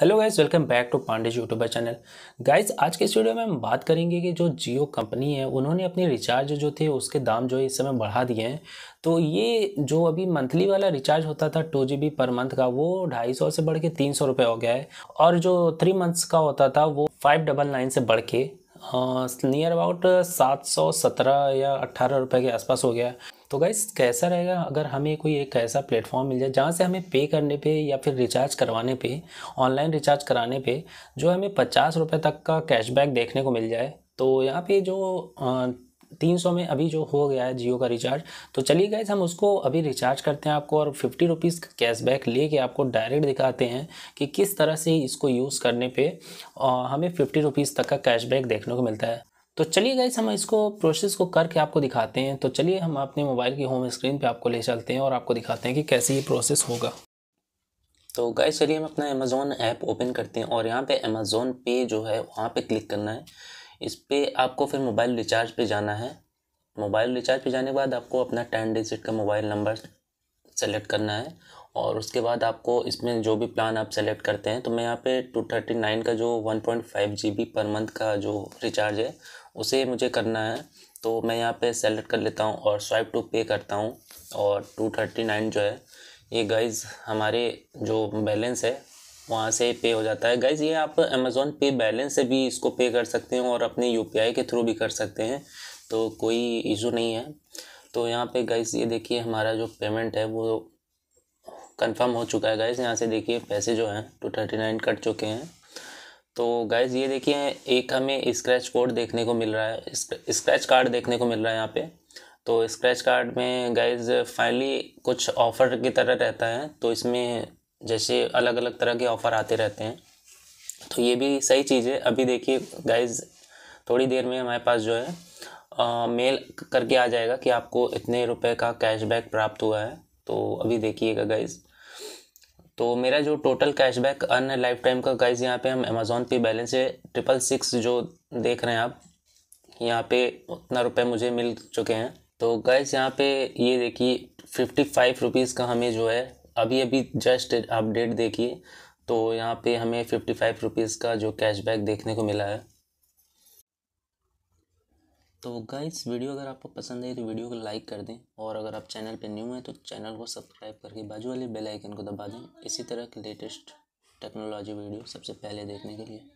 hello guys welcome back to Pandey youtuber channel guys आज के studio में हम बात करेंगे कि जो जियो कंपनी है उन्होंने अपने रिचार्ज जो थे उसके दाम जो है इस समय बढ़ा दिए हैं तो ये जो अभी मंथली वाला रिचार्ज होता था टू जी पर मंथ का वो ढाई सौ से बढ़ के तीन सौ रुपये हो गया है और जो थ्री मंथ्स का होता था वो फाइव डबल नाइन से बढ़ के नियर अबाउट सात सौ सत्रह या अट्ठारह रुपये के आसपास हो गया है तो गाइस कैसा रहेगा अगर हमें कोई एक ऐसा प्लेटफॉर्म मिल जाए जहाँ से हमें पे करने पे या फिर रिचार्ज करवाने पे ऑनलाइन रिचार्ज कराने पे जो हमें पचास रुपये तक का कैशबैक देखने को मिल जाए तो यहाँ पे जो तीन सौ में अभी जो हो गया है जियो का रिचार्ज तो चलिए गैस हम उसको अभी रिचार्ज करते हैं आपको और फिफ्टी रुपीज़ का कैशबैक ले के आपको डायरेक्ट दिखाते हैं कि किस तरह से इसको यूज़ करने पर हमें फिफ्टी रुपीज़ तक का कैशबैक देखने को मिलता है तो चलिए गाइस हम इसको प्रोसेस को करके आपको दिखाते हैं तो चलिए हम अपने मोबाइल की होम स्क्रीन पे आपको ले चलते हैं और आपको दिखाते हैं कि कैसे ये प्रोसेस होगा तो गाइस चलिए हम अपना अमेज़ोन ऐप ओपन करते हैं और यहाँ पे अमेज़ोन पे जो है वहाँ पे क्लिक करना है इस पर आपको फिर मोबाइल रिचार्ज पे जाना है मोबाइल रिचार्ज पे जाने के बाद आपको अपना टेन डिजिट का मोबाइल नंबर सेलेक्ट करना है और उसके बाद आपको इसमें जो भी प्लान आप सेलेक्ट करते हैं तो मैं यहाँ पे टू थर्टी नाइन का जो वन पॉइंट फाइव जी बी पर मंथ का जो रिचार्ज है उसे मुझे करना है तो मैं यहाँ पे सेलेक्ट कर लेता हूँ और स्वाइप टू पे करता हूँ और टू थर्टी नाइन जो है ये गाइज हमारे जो बैलेंस है वहाँ से पे हो जाता है गाइज़ ये आप अमेज़ोन पे बैलेंस से भी इसको पे कर सकते हैं और अपने यू के थ्रू भी कर सकते हैं तो कोई इशू नहीं है तो यहाँ पे गाइस ये देखिए हमारा जो पेमेंट है वो कंफर्म हो चुका है गाइस यहाँ से देखिए पैसे जो हैं टू थर्टी नाइन कट चुके हैं तो गाइज ये देखिए एक हमें स्क्रैच कोड देखने को मिल रहा है स्क्रैच कार्ड देखने को मिल रहा है यहाँ पे तो स्क्रैच कार्ड में गाइज फाइनली कुछ ऑफ़र की तरह रहता है तो इसमें जैसे अलग अलग तरह के ऑफ़र आते रहते हैं तो ये भी सही चीज़ है अभी देखिए गाइज थोड़ी देर में हमारे पास जो है मेल करके आ जाएगा कि आपको इतने रुपए का कैशबैक प्राप्त हुआ है तो अभी देखिएगा गाइज़ तो मेरा जो टोटल कैशबैक अन लाइफ टाइम का गाइज यहाँ पे हम अमेज़ोन पे बैलेंस है ट्रिपल सिक्स जो देख रहे हैं आप यहाँ पे उतना रुपए मुझे मिल चुके हैं तो गाइज यहाँ पे ये देखिए फिफ्टी फाइव रुपीज़ का हमें जो है अभी अभी जस्ट अपडेट देखिए तो यहाँ पे हमें फिफ्टी फाइव रुपीज़ का जो कैशबैक देखने को मिला है तो गाइस वीडियो अगर आपको पसंद आई तो वीडियो को लाइक कर दें और अगर आप चैनल पर न्यू हैं तो चैनल को सब्सक्राइब करके बाजू वाले बेल आइकन को दबा दें इसी तरह के लेटेस्ट टेक्नोलॉजी वीडियो सबसे पहले देखने के लिए